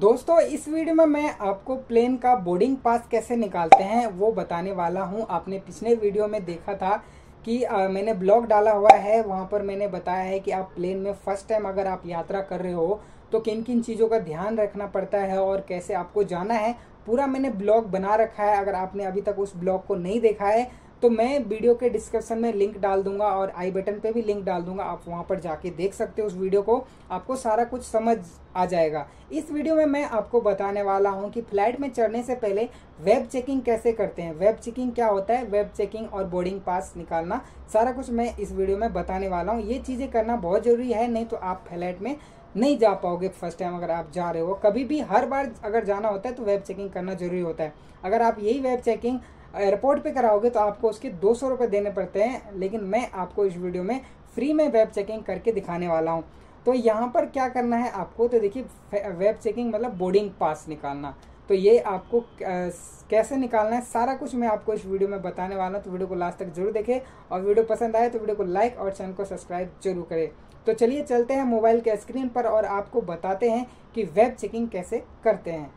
दोस्तों इस वीडियो में मैं आपको प्लेन का बोर्डिंग पास कैसे निकालते हैं वो बताने वाला हूं आपने पिछले वीडियो में देखा था कि आ, मैंने ब्लॉग डाला हुआ है वहां पर मैंने बताया है कि आप प्लेन में फर्स्ट टाइम अगर आप यात्रा कर रहे हो तो किन किन चीज़ों का ध्यान रखना पड़ता है और कैसे आपको जाना है पूरा मैंने ब्लॉग बना रखा है अगर आपने अभी तक उस ब्लॉग को नहीं देखा है तो मैं वीडियो के डिस्क्रिप्शन में लिंक डाल दूंगा और आई बटन पे भी लिंक डाल दूंगा आप वहाँ पर जाके देख सकते हो उस वीडियो को आपको सारा कुछ समझ आ जाएगा इस वीडियो में मैं आपको बताने वाला हूँ कि फ्लाइट में चढ़ने से पहले वेब चेकिंग कैसे करते हैं वेब चेकिंग क्या होता है वेब चेकिंग और बोर्डिंग पास निकालना सारा कुछ मैं इस वीडियो में बताने वाला हूँ ये चीज़ें करना बहुत ज़रूरी है नहीं तो आप फ्लाइट में नहीं जा पाओगे फर्स्ट टाइम अगर आप जा रहे हो कभी भी हर बार अगर जाना होता है तो वेब चेकिंग करना ज़रूरी होता है अगर आप यही वेब चेकिंग एयरपोर्ट पे कराओगे तो आपको उसके दो सौ रुपये देने पड़ते हैं लेकिन मैं आपको इस वीडियो में फ्री में वेब चेकिंग करके दिखाने वाला हूँ तो यहाँ पर क्या करना है आपको तो देखिए वेब चेकिंग मतलब बोर्डिंग पास निकालना तो ये आपको कैसे निकालना है सारा कुछ मैं आपको इस वीडियो में बताने वाला हूँ तो वीडियो को लास्ट तक जरूर देखें और वीडियो पसंद आए तो वीडियो को लाइक और चैनल को सब्सक्राइब जरूर करें तो चलिए चलते हैं मोबाइल के स्क्रीन पर और आपको बताते हैं कि वेब चेकिंग कैसे करते हैं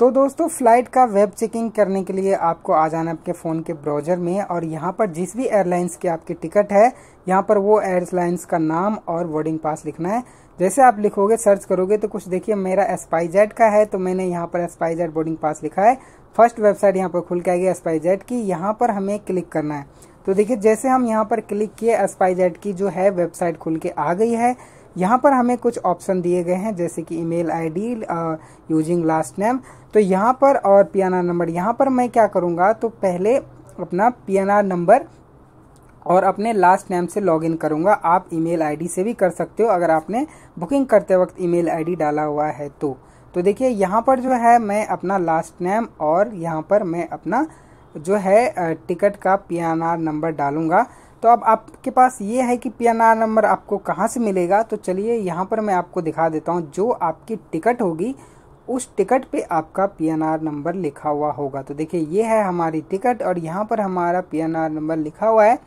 तो दोस्तों फ्लाइट का वेब चेकिंग करने के लिए आपको आ जाना आपके फ़ोन के ब्राउज़र में और यहाँ पर जिस भी एयरलाइंस की आपकी टिकट है यहाँ पर वो एयरलाइंस का नाम और बोर्डिंग पास लिखना है जैसे आप लिखोगे सर्च करोगे तो कुछ देखिए मेरा एस्पाइजेट का है तो मैंने यहाँ पर एस्पाइजेट बोर्डिंग पास लिखा है फर्स्ट वेबसाइट यहाँ पर खुल के आएगी एस्पाइजेट की यहाँ पर हमें क्लिक करना है तो देखिए जैसे हम यहाँ पर क्लिक किए एस्पाइजेट की जो है वेबसाइट खुल के आ गई है यहाँ पर हमें कुछ ऑप्शन दिए गए हैं जैसे कि email ID using last name तो यहाँ पर और पीएनआर नंबर यहाँ पर मैं क्या करूँगा तो पहले अपना पीएनआर नंबर और अपने लास्ट नेम से लॉगिन करूँगा आप ईमेल आईडी से भी कर सकते हो अगर आपने बुकिंग करते वक्त ईमेल आईडी डाला हुआ है तो तो देखिए यहाँ पर जो है मैं अपना लास्ट नेम और यहाँ पर मैं अपना जो है टिकट का पी नंबर डालूंगा तो अब आपके पास ये है कि पी नंबर आपको कहाँ से मिलेगा तो चलिए यहाँ पर मैं आपको दिखा देता हूँ जो आपकी टिकट होगी उस टिकट पे आपका पी नंबर लिखा हुआ होगा तो देखिए ये है हमारी टिकट और यहाँ पर हमारा पी नंबर लिखा हुआ है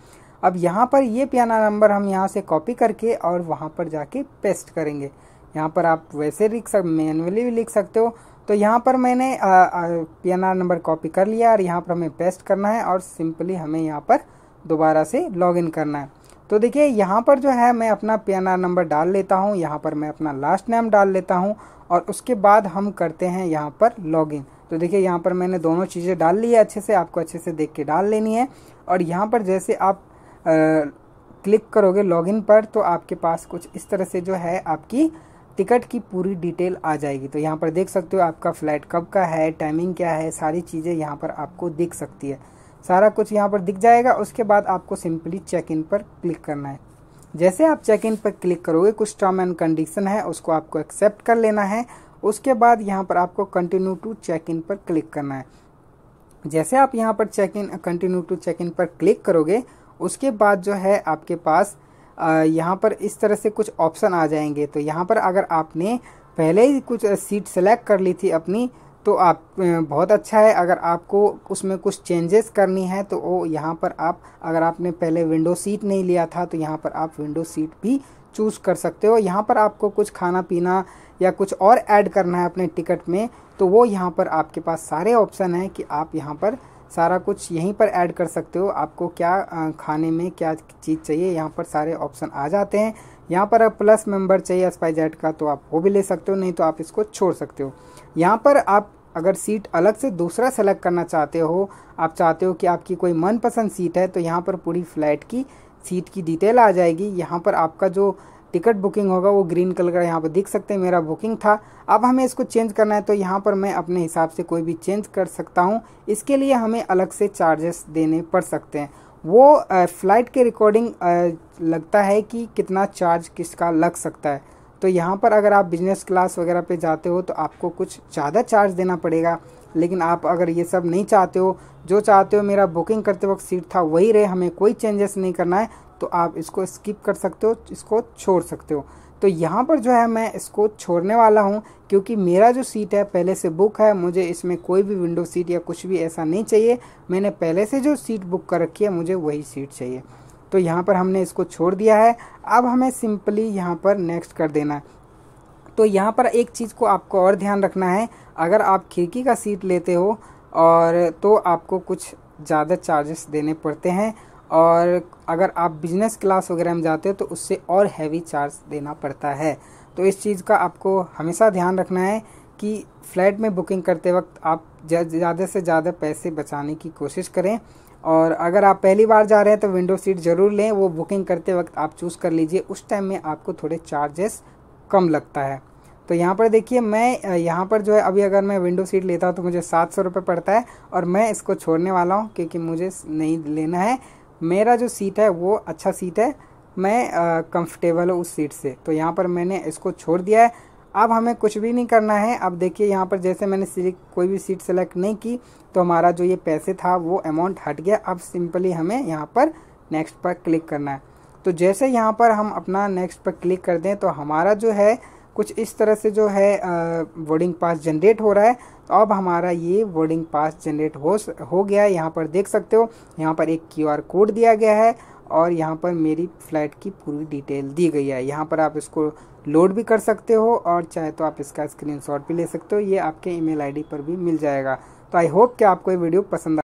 अब यहाँ पर ये पी नंबर हम यहाँ से कॉपी करके और वहाँ पर जाके पेस्ट करेंगे यहाँ पर आप वैसे लिख सक मैनुअली भी लिख सकते हो तो यहाँ पर मैंने P N R number copy कर लिया और यहाँ पर हमें पेस्ट करना है और सिंपली हमें यहाँ पर दोबारा से लॉगिन करना है तो देखिए यहाँ पर जो है मैं अपना पी एन आर नंबर डाल लेता हूँ यहाँ पर मैं अपना लास्ट नेम डाल लेता हूँ और उसके बाद हम करते हैं यहाँ पर लॉगिन तो देखिए यहाँ पर मैंने दोनों चीज़ें डाल ली है अच्छे से आपको अच्छे से देख के डाल लेनी है और यहाँ पर जैसे आप आ, क्लिक करोगे लॉगिन पर तो आपके पास कुछ इस तरह से जो है आपकी टिकट की पूरी डिटेल आ जाएगी तो यहाँ पर देख सकते हो आपका फ़्लाइट कब का है टाइमिंग क्या है सारी चीज़ें यहाँ पर आपको दिख सकती है सारा कुछ यहाँ पर दिख जाएगा उसके बाद आपको सिंपली चेक इन पर क्लिक करना है जैसे आप चेक इन पर क्लिक करोगे कुछ टर्म एंड कंडीशन है उसको आपको एक्सेप्ट कर लेना है उसके बाद यहाँ पर आपको कंटिन्यू टू चेक इन पर क्लिक करना है जैसे आप यहाँ पर check in continue to check in पर क्लिक करोगे उसके बाद जो है आपके पास यहाँ पर इस तरह से कुछ ऑप्शन आ जाएंगे तो यहाँ पर अगर आपने पहले ही कुछ सीट सेलेक्ट कर ली थी अपनी तो आप बहुत अच्छा है अगर आपको उसमें कुछ चेंजेस करनी है तो वो यहाँ पर आप अगर आपने पहले विंडो सीट नहीं लिया था तो यहाँ पर आप विंडो सीट भी चूज़ कर सकते हो यहाँ पर आपको कुछ खाना पीना या कुछ और ऐड करना है अपने टिकट में तो वो यहाँ पर आपके पास सारे ऑप्शन हैं कि आप यहाँ पर सारा कुछ यहीं पर ऐड कर सकते हो आपको क्या खाने में क्या चीज़ चाहिए यहाँ पर सारे ऑप्शन आ जाते हैं यहाँ पर आप प्लस मेंबर चाहिए स्पाइस जेट का तो आप वो भी ले सकते हो नहीं तो आप इसको छोड़ सकते हो यहाँ पर आप अगर सीट अलग से दूसरा सेलेक्ट करना चाहते हो आप चाहते हो कि आपकी कोई मनपसंद सीट है तो यहाँ पर पूरी फ्लैट की सीट की डिटेल आ जाएगी यहाँ पर आपका जो टिकट बुकिंग होगा वो ग्रीन कलर का यहाँ पर दिख सकते हैं मेरा बुकिंग था अब हमें इसको चेंज करना है तो यहाँ पर मैं अपने हिसाब से कोई भी चेंज कर सकता हूँ इसके लिए हमें अलग से चार्जेस देने पड़ सकते हैं वो फ़्लाइट के रिकॉर्डिंग लगता है कि कितना चार्ज किसका लग सकता है तो यहाँ पर अगर आप बिजनेस क्लास वगैरह पे जाते हो तो आपको कुछ ज़्यादा चार्ज देना पड़ेगा लेकिन आप अगर ये सब नहीं चाहते हो जो चाहते हो मेरा बुकिंग करते वक्त सीट था वही रहे हमें कोई चेंजेस नहीं करना है तो आप इसको स्किप कर सकते हो इसको छोड़ सकते हो तो यहाँ पर जो है मैं इसको छोड़ने वाला हूँ क्योंकि मेरा जो सीट है पहले से बुक है मुझे इसमें कोई भी विंडो सीट या कुछ भी ऐसा नहीं चाहिए मैंने पहले से जो सीट बुक कर रखी है मुझे वही सीट चाहिए तो यहाँ पर हमने इसको छोड़ दिया है अब हमें सिंपली यहाँ पर नेक्स्ट कर देना है तो यहाँ पर एक चीज़ को आपको और ध्यान रखना है अगर आप खिड़की का सीट लेते हो और तो आपको कुछ ज़्यादा चार्जेस देने पड़ते हैं और अगर आप बिजनेस क्लास वगैरह में जाते हो तो उससे और हैवी चार्ज देना पड़ता है तो इस चीज़ का आपको हमेशा ध्यान रखना है कि फ्लैट में बुकिंग करते वक्त आप ज़्यादा से ज़्यादा पैसे बचाने की कोशिश करें और अगर आप पहली बार जा रहे हैं तो विंडो सीट ज़रूर लें वो बुकिंग करते वक्त आप चूज़ कर लीजिए उस टाइम में आपको थोड़े चार्जेस कम लगता है तो यहाँ पर देखिए मैं यहाँ पर जो है अभी अगर मैं विंडो सीट लेता हूँ तो मुझे सात सौ रुपये पड़ता है और मैं इसको छोड़ने वाला हूँ क्योंकि मुझे नहीं लेना है मेरा जो सीट है वो अच्छा सीट है मैं कंफर्टेबल हूँ उस सीट से तो यहाँ पर मैंने इसको छोड़ दिया है अब हमें कुछ भी नहीं करना है अब देखिए यहाँ पर जैसे मैंने सिलेक्ट कोई भी सीट सेलेक्ट नहीं की तो हमारा जो ये पैसे था वो अमाउंट हट गया अब सिंपली हमें यहाँ पर नेक्स्ट पर क्लिक करना है तो जैसे यहाँ पर हम अपना नेक्स्ट पर क्लिक कर दें तो हमारा जो है कुछ इस तरह से जो है वर्डिंग पास जनरेट हो रहा है तो अब हमारा ये वर्डिंग पास जनरेट हो हो गया है यहाँ पर देख सकते हो यहाँ पर एक क्यूआर कोड दिया गया है और यहाँ पर मेरी फ्लाइट की पूरी डिटेल दी गई है यहाँ पर आप इसको लोड भी कर सकते हो और चाहे तो आप इसका स्क्रीनशॉट भी ले सकते हो ये आपके ईमेल आईडी पर भी मिल जाएगा तो आई होप कि आपको ये वीडियो पसंद आ